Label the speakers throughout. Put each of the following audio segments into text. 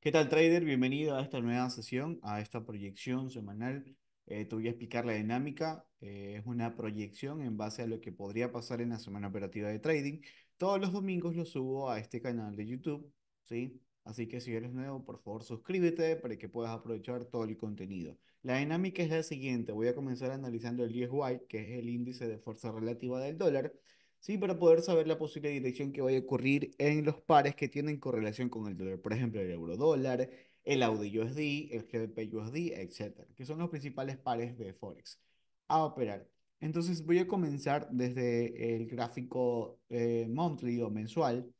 Speaker 1: ¿Qué tal, trader? Bienvenido a esta nueva sesión, a esta proyección semanal. Eh, te voy a explicar la dinámica. Eh, es una proyección en base a lo que podría pasar en la semana operativa de trading. Todos los domingos lo subo a este canal de YouTube, ¿sí? Así que si eres nuevo, por favor, suscríbete para que puedas aprovechar todo el contenido. La dinámica es la siguiente. Voy a comenzar analizando el DXY, que es el índice de fuerza relativa del dólar. Sí, para poder saber la posible dirección que vaya a ocurrir en los pares que tienen correlación con el dólar. Por ejemplo, el euro dólar, el Audi USD, el GBP USD, etcétera, que son los principales pares de Forex a operar. Entonces voy a comenzar desde el gráfico eh, monthly o mensual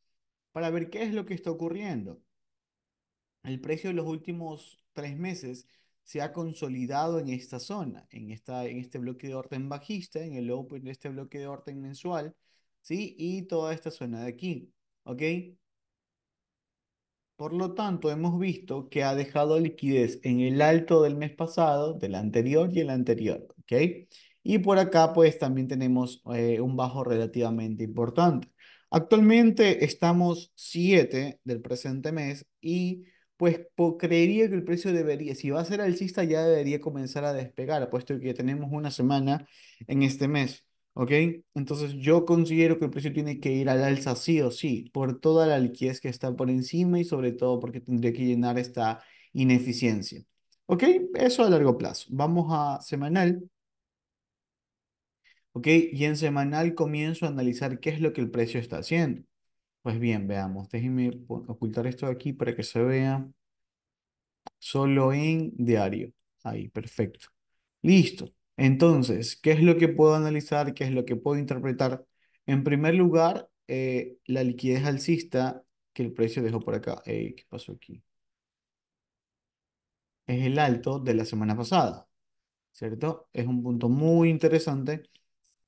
Speaker 1: para ver qué es lo que está ocurriendo. El precio de los últimos tres meses se ha consolidado en esta zona, en, esta, en este bloque de orden bajista, en el open de este bloque de orden mensual ¿sí? Y toda esta zona de aquí, ¿ok? Por lo tanto, hemos visto que ha dejado liquidez en el alto del mes pasado, del anterior y el anterior, ¿ok? Y por acá, pues, también tenemos eh, un bajo relativamente importante. Actualmente estamos 7 del presente mes y pues creería que el precio debería, si va a ser alcista ya debería comenzar a despegar, puesto que tenemos una semana en este mes. ¿Ok? Entonces yo considero que el precio tiene que ir al alza sí o sí, por toda la liquidez que está por encima y sobre todo porque tendría que llenar esta ineficiencia. ¿Ok? Eso a largo plazo. Vamos a semanal. ¿Ok? Y en semanal comienzo a analizar qué es lo que el precio está haciendo. Pues bien, veamos. Déjenme ocultar esto aquí para que se vea. Solo en diario. Ahí, perfecto. Listo. Entonces, ¿qué es lo que puedo analizar? ¿Qué es lo que puedo interpretar? En primer lugar, eh, la liquidez alcista que el precio dejó por acá. ¿Qué pasó aquí? Es el alto de la semana pasada, ¿cierto? Es un punto muy interesante.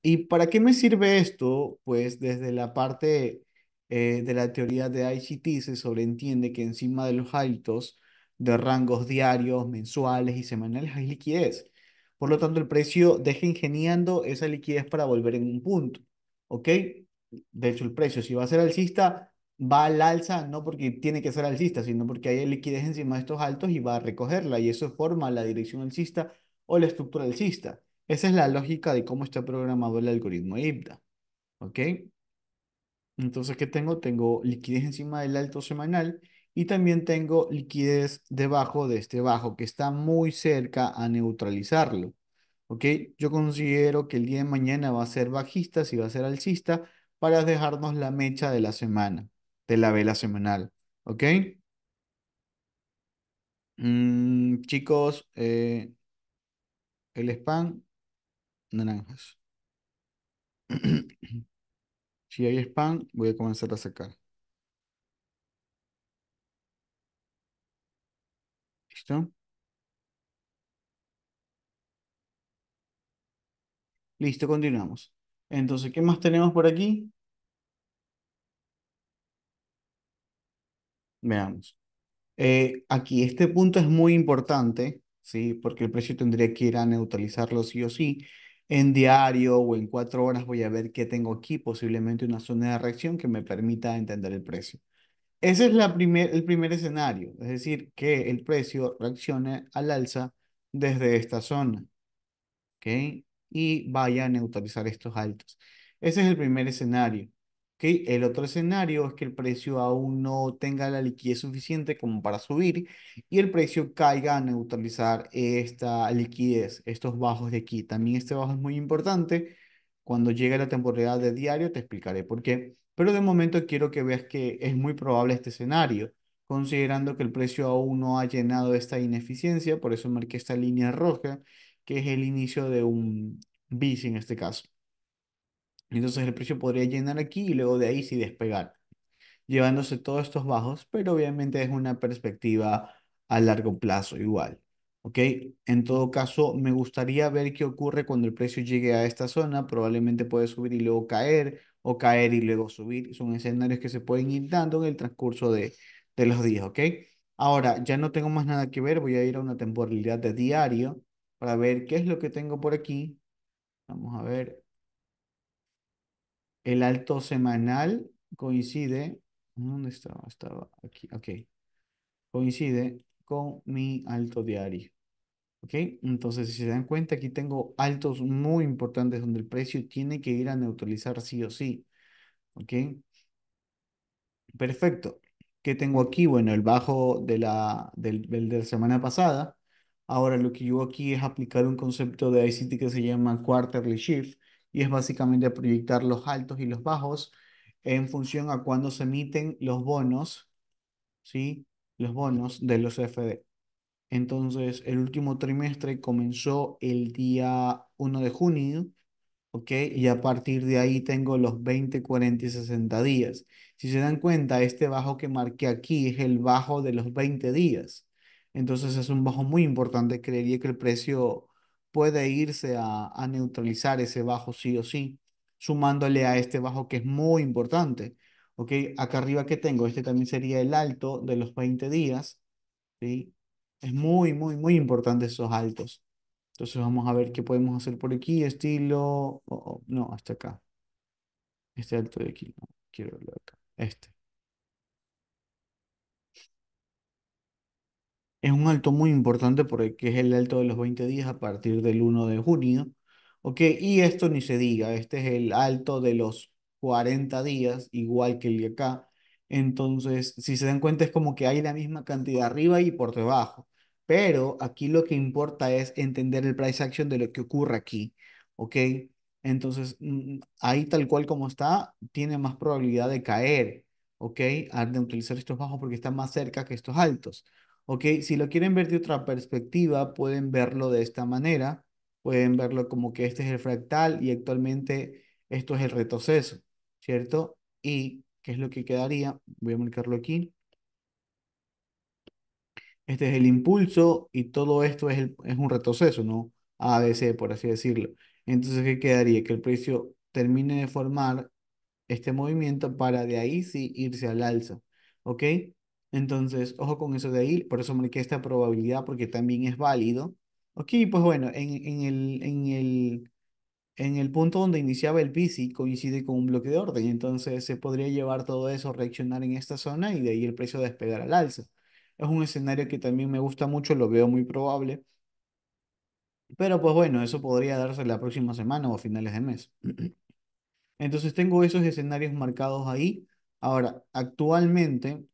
Speaker 1: ¿Y para qué me sirve esto? Pues desde la parte eh, de la teoría de ICT se sobreentiende que encima de los altos de rangos diarios, mensuales y semanales hay liquidez. Por lo tanto, el precio deja ingeniando esa liquidez para volver en un punto. ¿Ok? De hecho, el precio, si va a ser alcista, va al alza, no porque tiene que ser alcista, sino porque hay liquidez encima de estos altos y va a recogerla. Y eso forma la dirección alcista o la estructura alcista. Esa es la lógica de cómo está programado el algoritmo IBDA. ¿Ok? Entonces, ¿qué tengo? Tengo liquidez encima del alto semanal y también tengo liquidez debajo de este bajo que está muy cerca a neutralizarlo. ¿Ok? Yo considero que el día de mañana va a ser bajista, si va a ser alcista, para dejarnos la mecha de la semana, de la vela semanal. ¿Ok? Mm, chicos, eh, el spam, naranjas. si hay spam, voy a comenzar a sacar. Listo, continuamos. Entonces, ¿qué más tenemos por aquí? Veamos. Eh, aquí este punto es muy importante, ¿sí? porque el precio tendría que ir a neutralizarlo sí o sí. En diario o en cuatro horas voy a ver qué tengo aquí, posiblemente una zona de reacción que me permita entender el precio. Ese es el primer escenario, es decir, que el precio reaccione al alza desde esta zona. ¿Ok? Y vaya a neutralizar estos altos. Ese es el primer escenario. El otro escenario es que el precio aún no tenga la liquidez suficiente como para subir y el precio caiga a neutralizar esta liquidez, estos bajos de aquí. También este bajo es muy importante. Cuando llegue la temporalidad de diario te explicaré por qué pero de momento quiero que veas que es muy probable este escenario, considerando que el precio aún no ha llenado esta ineficiencia, por eso marqué esta línea roja, que es el inicio de un bici en este caso. Entonces el precio podría llenar aquí y luego de ahí sí despegar, llevándose todos estos bajos, pero obviamente es una perspectiva a largo plazo igual. ¿ok? En todo caso, me gustaría ver qué ocurre cuando el precio llegue a esta zona. Probablemente puede subir y luego caer o caer y luego subir. Son escenarios que se pueden ir dando en el transcurso de, los días, ¿ok? Ahora, ya no tengo más nada que ver, voy a ir a una temporalidad de diario para ver qué es lo que tengo por aquí. Vamos a ver. El alto semanal coincide, ¿dónde estaba? Estaba aquí, ok. Coincide con mi alto diario. ¿Ok? Entonces, si se dan cuenta, aquí tengo altos muy importantes donde el precio tiene que ir a neutralizar sí o sí. ¿Ok? Perfecto. ¿Qué tengo aquí? Bueno, el bajo de la, del, de la semana pasada. Ahora lo que yo aquí es aplicar un concepto de ICT que se llama quarterly shift y es básicamente proyectar los altos y los bajos en función a cuándo se emiten los bonos, ¿sí? Los bonos de los FD. Entonces, el último trimestre comenzó el día 1 de junio, ¿ok? Y a partir de ahí tengo los 20, 40 y 60 días. Si se dan cuenta, este bajo que marqué aquí es el bajo de los 20 días. Entonces, es un bajo muy importante. Creería que el precio puede irse a, neutralizar ese bajo sí o sí, sumándole a este bajo que es muy importante. ¿Ok? Acá arriba que tengo, este también sería el alto de los 20 días. ¿Sí? Es muy, muy, muy importante esos altos. Entonces vamos a ver qué podemos hacer por aquí. Estilo, no, hasta acá. Este alto de aquí, no, quiero verlo acá. Este. Es un alto muy importante porque es el alto de los 20 días a partir del 1 de junio. Ok, y esto ni se diga, este es el alto de los 40 días, igual que el de acá. Entonces, si se dan cuenta, es como que hay la misma cantidad arriba y por debajo. Pero aquí lo que importa es entender el price action de lo que ocurre aquí, ¿ok? Entonces, mm, ahí tal cual como está, tiene más probabilidad de caer, ¿ok? Ah, de utilizar estos bajos porque están más cerca que estos altos, ¿ok? Si lo quieren ver de otra perspectiva, pueden verlo de esta manera. Pueden verlo como que este es el fractal y actualmente esto es el retroceso, ¿cierto? Y, ¿qué es lo que quedaría? Voy a marcarlo aquí este es el impulso y todo esto es, es un retroceso, ¿no? ABC, por así decirlo. Entonces, ¿qué quedaría? Que el precio termine de formar este movimiento para de ahí sí irse al alza, ¿ok? Entonces, ojo con eso de ahí, por eso marqué esta probabilidad porque también es válido. Ok, pues bueno, en, en, el, en, el, en el punto donde iniciaba el bici coincide con un bloque de orden, entonces se podría llevar todo eso, reaccionar en esta zona y de ahí el precio despegar al alza. Es un escenario que también me gusta mucho, lo veo muy probable. Pero pues bueno, eso podría darse la próxima semana o a finales de mes. Entonces tengo esos escenarios marcados ahí. Ahora, actualmente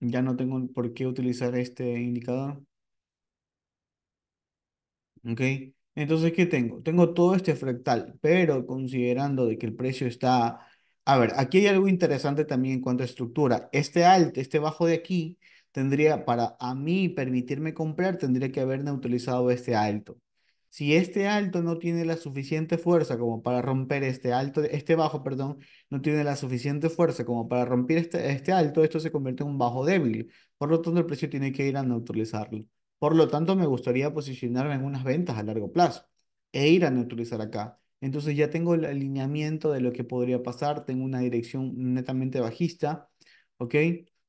Speaker 1: ya no tengo por qué utilizar este indicador. ¿Ok? Entonces, ¿qué tengo? Tengo todo este fractal, pero considerando de que el precio está... A ver, aquí hay algo interesante también en cuanto a estructura. Este alto, este bajo de aquí, tendría, para a mí permitirme comprar, tendría que haber neutralizado este alto. Si este alto no tiene la suficiente fuerza como para romper este alto, este bajo, perdón, no tiene la suficiente fuerza como para romper este, este alto, esto se convierte en un bajo débil. Por lo tanto, el precio tiene que ir a neutralizarlo. Por lo tanto, me gustaría posicionarme en unas ventas a largo plazo e ir a neutralizar acá. Entonces ya tengo el alineamiento de lo que podría pasar, tengo una dirección netamente bajista, ¿ok?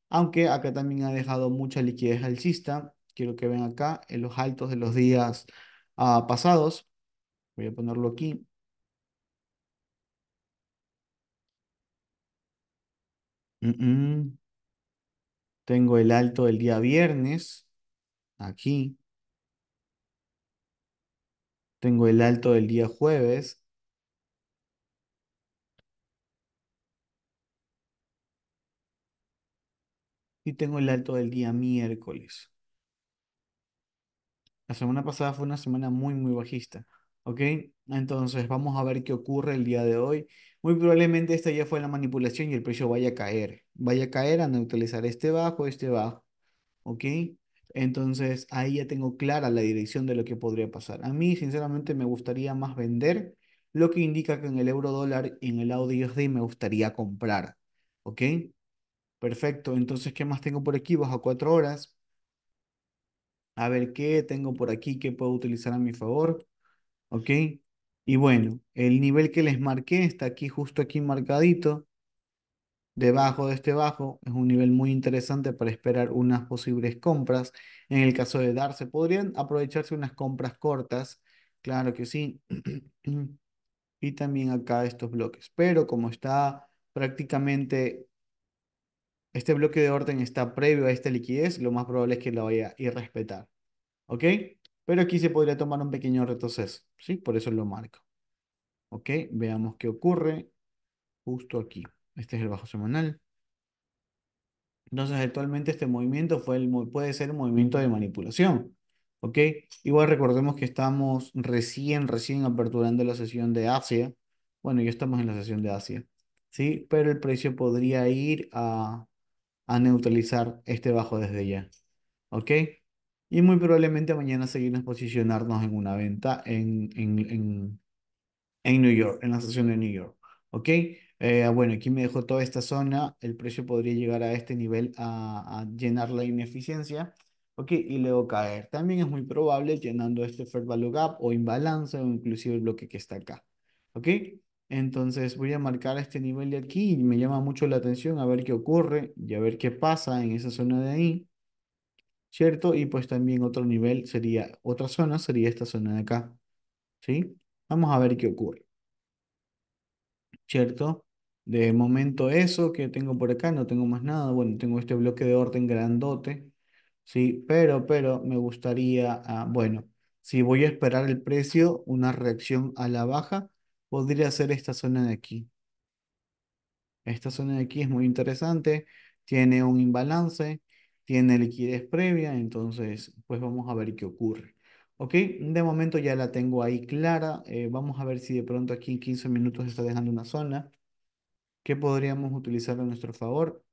Speaker 1: aunque acá también ha dejado mucha liquidez alcista. Quiero que vean acá en los altos de los días ah, pasados. Voy a ponerlo aquí. Tengo el alto del día viernes, aquí. Tengo el alto del día jueves, y tengo el alto del día miércoles. La semana pasada fue una semana muy, muy bajista. ¿Ok? Entonces vamos a ver qué ocurre el día de hoy. Muy probablemente esta ya fue la manipulación y el precio vaya a caer. Vaya a caer a neutralizar este bajo, este bajo. ¿Ok? Entonces ahí ya tengo clara la dirección de lo que podría pasar. A mí, sinceramente, me gustaría más vender, lo que indica que en el euro dólar, en el audio me gustaría comprar. ¿Ok? Perfecto, entonces, ¿qué más tengo por aquí? Bajo cuatro horas. A ver qué tengo por aquí que puedo utilizar a mi favor. ¿Ok? Y bueno, el nivel que les marqué está aquí, justo aquí marcadito. Debajo de este bajo es un nivel muy interesante para esperar unas posibles compras. En el caso de darse, podrían aprovecharse unas compras cortas. Claro que sí. y también acá estos bloques. Pero como está prácticamente este bloque de orden está previo a esta liquidez, lo más probable es que la vaya a ir respetar. ¿Ok? Pero aquí se podría tomar un pequeño retroceso, ¿sí? Por eso lo marco. ¿Ok? Veamos qué ocurre justo aquí. Este es el bajo semanal. Entonces, actualmente este movimiento fue el, puede ser un movimiento de manipulación. ¿Ok? Igual recordemos que estamos recién, recién aperturando la sesión de Asia. Bueno, ya estamos en la sesión de Asia. ¿Sí? Pero el precio podría ir a a neutralizar este bajo desde ya. ¿Ok? Y muy probablemente mañana seguimos posicionarnos en una venta en, en, en, New York, en la estación de New York. ¿Ok? Eh, ah, bueno, aquí me dejó toda esta zona. El precio podría llegar a este nivel a, a, llenar la ineficiencia. Ok, y luego caer. También es muy probable llenando este fair value gap o imbalance o inclusive el bloque que está acá. Ok, entonces voy a marcar este nivel de aquí y me llama mucho la atención a ver qué ocurre y a ver qué pasa en esa zona de ahí. ¿Cierto? Y pues también otro nivel sería, otra zona sería esta zona de acá. ¿Sí? Vamos a ver qué ocurre. ¿Cierto? De momento eso que tengo por acá, no tengo más nada. Bueno, tengo este bloque de orden grandote. Sí, pero, pero me gustaría, ah, bueno, si voy a esperar el precio, una reacción a la baja, podría ser esta zona de aquí. Esta zona de aquí es muy interesante, tiene un imbalance, tiene liquidez previa, entonces pues vamos a ver qué ocurre. Ok, de momento ya la tengo ahí clara, eh, vamos a ver si de pronto aquí en 15 minutos está dejando una zona que podríamos utilizar a nuestro favor.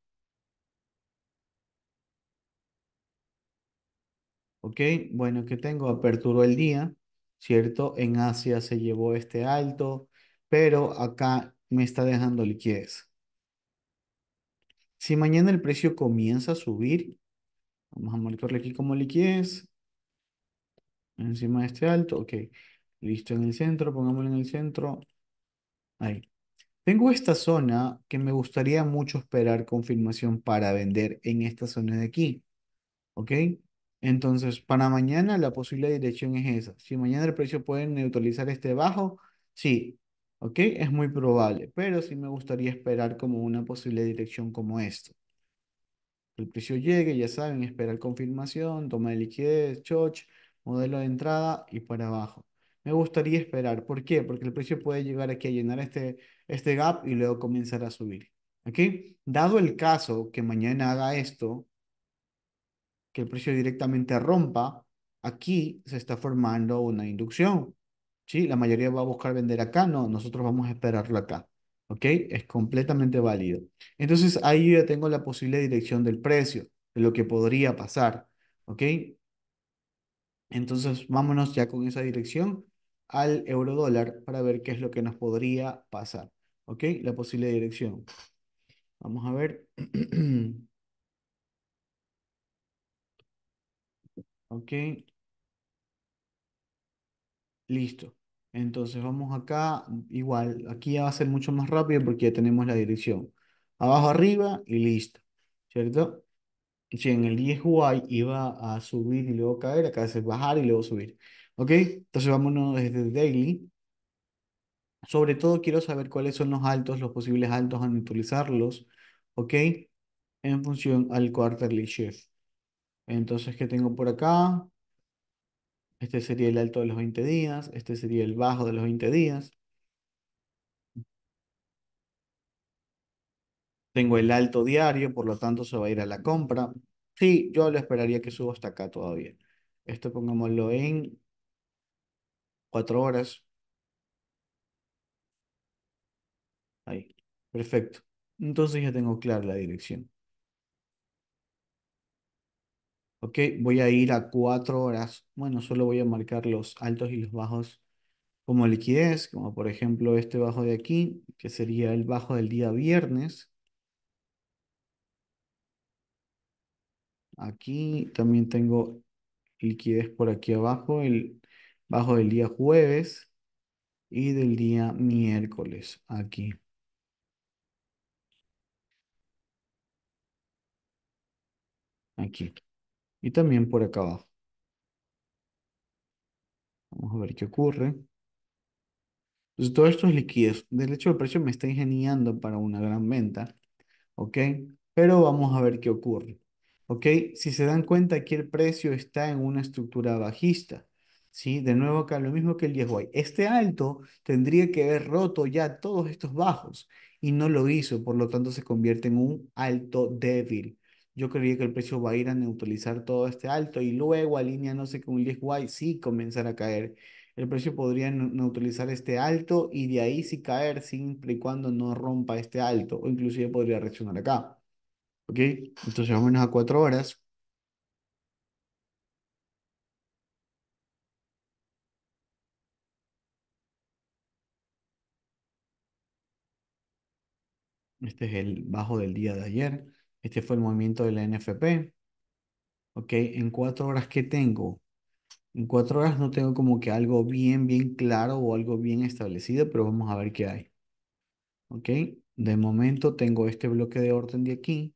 Speaker 1: Ok, bueno, que tengo? apertura el día. ¿cierto? En Asia se llevó este alto, pero acá me está dejando liquidez. Si mañana el precio comienza a subir, vamos a marcarle aquí como liquidez, encima de este alto, ok, listo en el centro, pongámoslo en el centro, ahí. Tengo esta zona que me gustaría mucho esperar confirmación para vender en esta zona de aquí, ok, entonces, para mañana la posible dirección es esa. Si mañana el precio puede neutralizar este bajo, sí, ok, es muy probable, pero sí me gustaría esperar como una posible dirección como esto. El precio llegue, ya saben, esperar confirmación, toma de liquidez, choch, modelo de entrada y para abajo. Me gustaría esperar, ¿por qué? Porque el precio puede llegar aquí a llenar este, este gap y luego comenzar a subir. ¿Ok? Dado el caso que mañana haga esto, que el precio directamente rompa, aquí se está formando una inducción. ¿sí? La mayoría va a buscar vender acá, no, nosotros vamos a esperarlo acá. ¿Ok? Es completamente válido. Entonces ahí yo ya tengo la posible dirección del precio, de lo que podría pasar. ¿Ok? Entonces vámonos ya con esa dirección al euro dólar para ver qué es lo que nos podría pasar. ¿Ok? La posible dirección. Vamos a ver. Ok. Listo. Entonces vamos acá, igual, aquí ya va a ser mucho más rápido porque ya tenemos la dirección. Abajo, arriba y listo, ¿cierto? Si en el 10Y iba a subir y luego caer, acá es bajar y luego subir. ¿Ok? Entonces vámonos desde daily. Sobre todo quiero saber cuáles son los altos, los posibles altos a neutralizarlos, ¿ok? En función al quarterly shift. Entonces, ¿qué tengo por acá? Este sería el alto de los 20 días, este sería el bajo de los 20 días. Tengo el alto diario, por lo tanto se va a ir a la compra. Sí, yo lo esperaría que suba hasta acá todavía. Esto pongámoslo en 4 horas. Ahí, perfecto. Entonces ya tengo clara la dirección. Ok, voy a ir a cuatro horas. Bueno, solo voy a marcar los altos y los bajos como liquidez, como por ejemplo este bajo de aquí, que sería el bajo del día viernes. Aquí también tengo liquidez por aquí abajo, el bajo del día jueves y del día miércoles aquí. Aquí y también por acá abajo. Vamos a ver qué ocurre. Entonces, pues todos estos Del hecho, el precio me está ingeniando para una gran venta. ¿Ok? Pero vamos a ver qué ocurre. ¿Ok? Si se dan cuenta, aquí el precio está en una estructura bajista. ¿Sí? De nuevo acá, lo mismo que el 10 YSY. Este alto tendría que haber roto ya todos estos bajos y no lo hizo. Por lo tanto, se convierte en un alto débil. Yo creía que el precio va a ir a neutralizar todo este alto y luego no sé con el y sí comenzar a caer. El precio podría neutralizar este alto y de ahí sí caer siempre y cuando no rompa este alto o inclusive podría reaccionar acá. ¿Ok? Entonces menos a cuatro horas. Este es el bajo del día de ayer. Este fue el movimiento de la NFP. ¿Ok? En cuatro horas, ¿qué tengo? En cuatro horas no tengo como que algo bien, bien claro o algo bien establecido, pero vamos a ver qué hay. ¿Ok? De momento tengo este bloque de orden de aquí,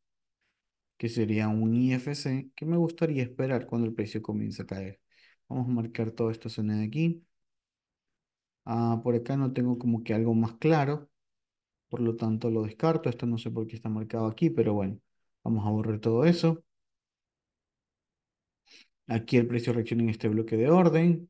Speaker 1: que sería un IFC, que me gustaría esperar cuando el precio comience a caer. Vamos a marcar todo esto en de aquí. Ah, por acá no tengo como que algo más claro, por lo tanto lo descarto. Esto no sé por qué está marcado aquí, pero bueno. Vamos a borrar todo eso. Aquí el precio reacciona en este bloque de orden.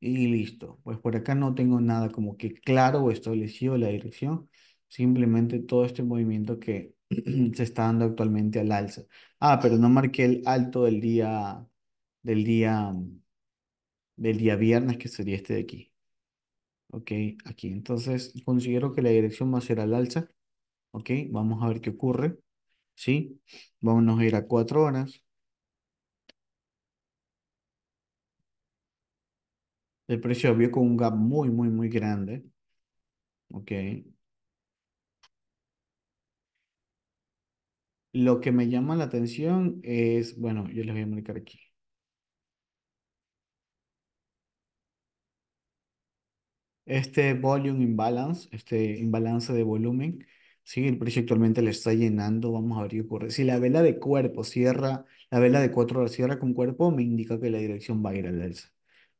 Speaker 1: Y listo. Pues por acá no tengo nada como que claro o establecido la dirección. Simplemente todo este movimiento que se está dando actualmente al alza. Ah, pero no marqué el alto del día, del día, del día viernes, que sería este de aquí. Ok, aquí. Entonces considero que la dirección va a ser al alza. Ok, vamos a ver qué ocurre. ¿sí? vamos a ir a cuatro horas. El precio vio con un gap muy, muy, muy grande. Ok. Lo que me llama la atención es, bueno, yo les voy a marcar aquí. Este volume imbalance, este imbalance de volumen, ¿sí? El precio actualmente le está llenando, vamos a ver qué ocurre. Si la vela de cuerpo cierra, la vela de 4 horas cierra con cuerpo, me indica que la dirección va a ir al alza.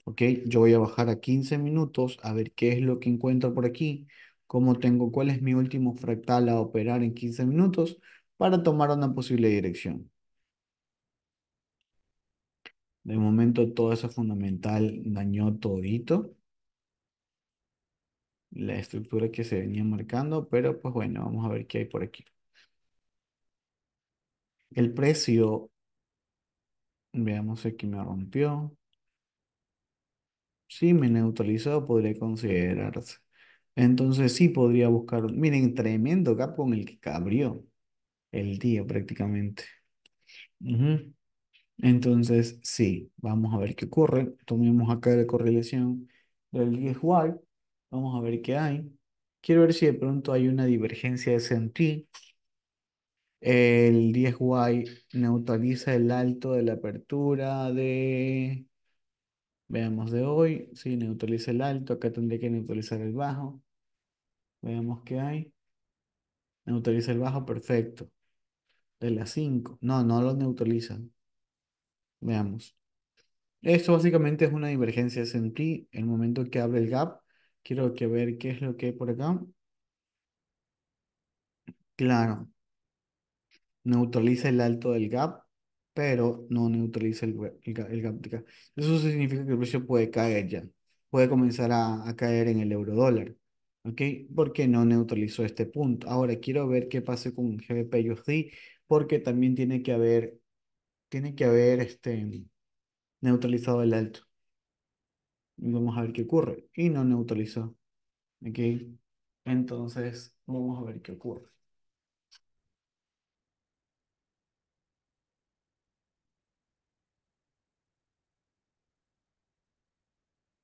Speaker 1: ¿Ok? Yo voy a bajar a 15 minutos a ver qué es lo que encuentro por aquí, Como tengo, cuál es mi último fractal a operar en 15 minutos para tomar una posible dirección. De momento todo eso fundamental dañó todito la estructura que se venía marcando, pero pues bueno, vamos a ver qué hay por aquí. El precio, veamos aquí me rompió. Sí, me neutralizó, podría considerarse. Entonces sí podría buscar, miren, tremendo gap con el que cabrió el día prácticamente. Entonces sí, vamos a ver qué ocurre. Tomemos acá la correlación del Y. Vamos a ver qué hay. Quiero ver si de pronto hay una divergencia de sentido. El 10Y neutraliza el alto de la apertura de... Veamos de hoy. Sí, neutraliza el alto. Acá tendría que neutralizar el bajo. Veamos qué hay. Neutraliza el bajo, perfecto. De las 5. No, no lo neutralizan. Veamos. Esto básicamente es una divergencia de sentido. El momento que abre el gap, Quiero que ver qué es lo que hay por acá. Claro, neutraliza el alto del gap, pero no neutraliza el, gap de acá. Eso significa que el precio puede caer ya. Puede comenzar a, caer en el euro dólar. ¿Ok? Porque no neutralizó este punto. Ahora quiero ver qué pasa con GBP porque también tiene que haber, tiene que haber este, neutralizado el alto y vamos a ver qué ocurre. Y no neutralizó. ¿Ok? Entonces, vamos a ver qué ocurre.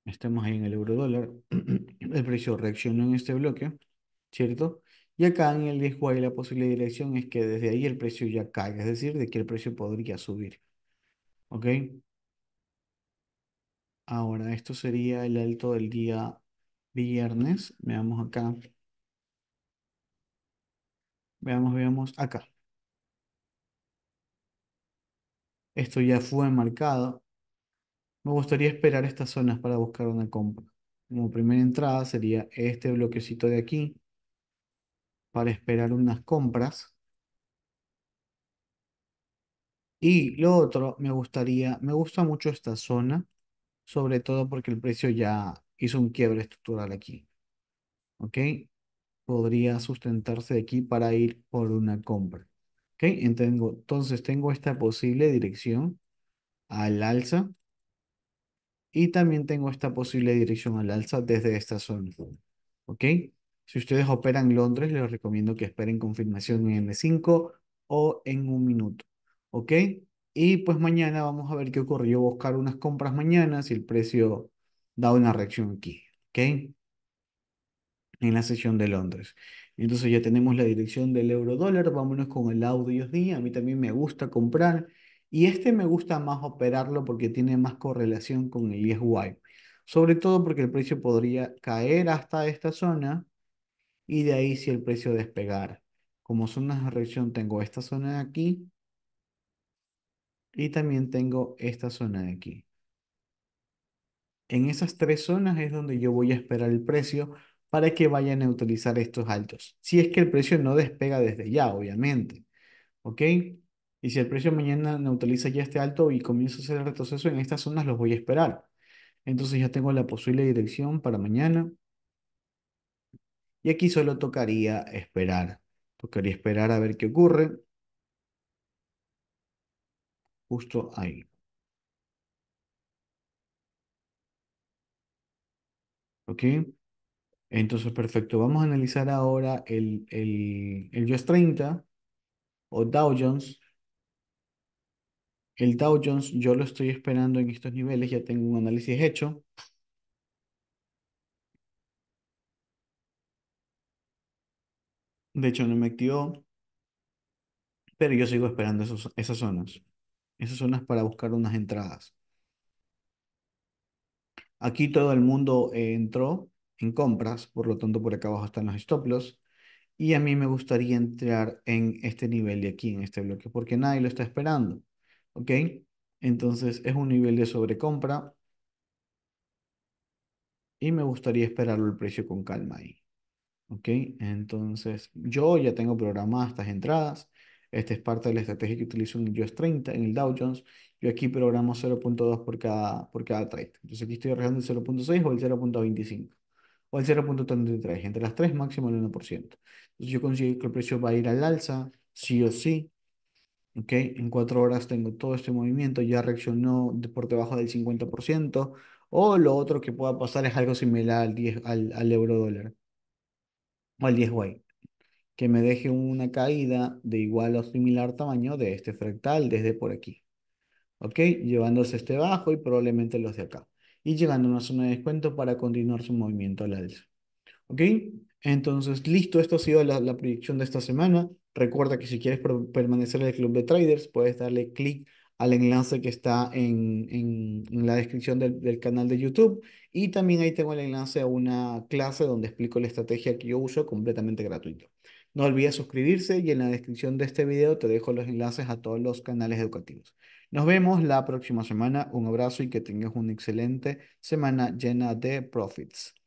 Speaker 1: Estamos ahí en el euro dólar. El precio reaccionó en este bloque, ¿cierto? Y acá en el disco hay la posible dirección es que desde ahí el precio ya caiga, es decir, de que el precio podría subir. ¿Ok? Ahora, esto sería el alto del día viernes. Veamos acá. Veamos, veamos acá. Esto ya fue marcado. Me gustaría esperar estas zonas para buscar una compra. Como primera entrada sería este bloquecito de aquí para esperar unas compras. Y lo otro, me gustaría, me gusta mucho esta zona sobre todo porque el precio ya hizo un quiebre estructural aquí. ¿Ok? Podría sustentarse de aquí para ir por una compra. ¿Ok? Entonces tengo esta posible dirección al alza y también tengo esta posible dirección al alza desde esta zona. ¿Ok? Si ustedes operan Londres, les recomiendo que esperen confirmación en m 5 o en un minuto. ¿Ok? Y pues mañana vamos a ver qué ocurrió, buscar unas compras mañana si el precio da una reacción aquí, ¿ok? En la sesión de Londres. Entonces ya tenemos la dirección del euro dólar, vámonos con el audio D, a mí también me gusta comprar y este me gusta más operarlo porque tiene más correlación con el ESY, sobre todo porque el precio podría caer hasta esta zona y de ahí si el precio despegar. Como zona de reacción tengo esta zona de aquí, y también tengo esta zona de aquí. En esas tres zonas es donde yo voy a esperar el precio para que vaya a neutralizar estos altos. Si es que el precio no despega desde ya, obviamente. ¿Ok? Y si el precio mañana neutraliza ya este alto y comienza a hacer el retroceso, en estas zonas los voy a esperar. Entonces ya tengo la posible dirección para mañana. Y aquí solo tocaría esperar. Tocaría esperar a ver qué ocurre justo ahí. ¿Ok? Entonces, perfecto. Vamos a analizar ahora el, el, el US 30 o Dow Jones. El Dow Jones yo lo estoy esperando en estos niveles, ya tengo un análisis hecho. De hecho, no me activó, pero yo sigo esperando esos, esas zonas. Esas son las para buscar unas entradas. Aquí todo el mundo eh, entró en compras, por lo tanto por acá abajo están los stop loss. Y a mí me gustaría entrar en este nivel de aquí, en este bloque, porque nadie lo está esperando. ¿Ok? Entonces es un nivel de sobrecompra. Y me gustaría esperarlo el precio con calma ahí. ¿Ok? Entonces yo ya tengo programadas estas entradas. Esta es parte de la estrategia que utilizo en el US 30, en el Dow Jones. Yo aquí programo 0.2 por cada, por cada trade. Entonces aquí estoy arreglando el 0.6 o el 0.25 o el 0.33. Entre las tres, máximo el 1%. Entonces yo considero que el precio va a ir al alza, sí o sí. ¿ok? En cuatro horas tengo todo este movimiento, ya reaccionó por debajo del 50%, o lo otro que pueda pasar es algo similar al, 10, al, al euro dólar, o al 10 way que me deje una caída de igual o similar tamaño de este fractal desde por aquí. ¿Ok? Llevándose este bajo y probablemente los de acá. Y llegando a una zona de descuento para continuar su movimiento al alza. ¿Ok? Entonces, listo, esto ha sido la, proyección de esta semana. Recuerda que si quieres permanecer en el club de traders, puedes darle clic al enlace que está en, la descripción del, del, canal de YouTube. Y también ahí tengo el enlace a una clase donde explico la estrategia que yo uso completamente gratuito. No olvides suscribirse y en la descripción de este video te dejo los enlaces a todos los canales educativos. Nos vemos la próxima semana. Un abrazo y que tengas una excelente semana llena de profits.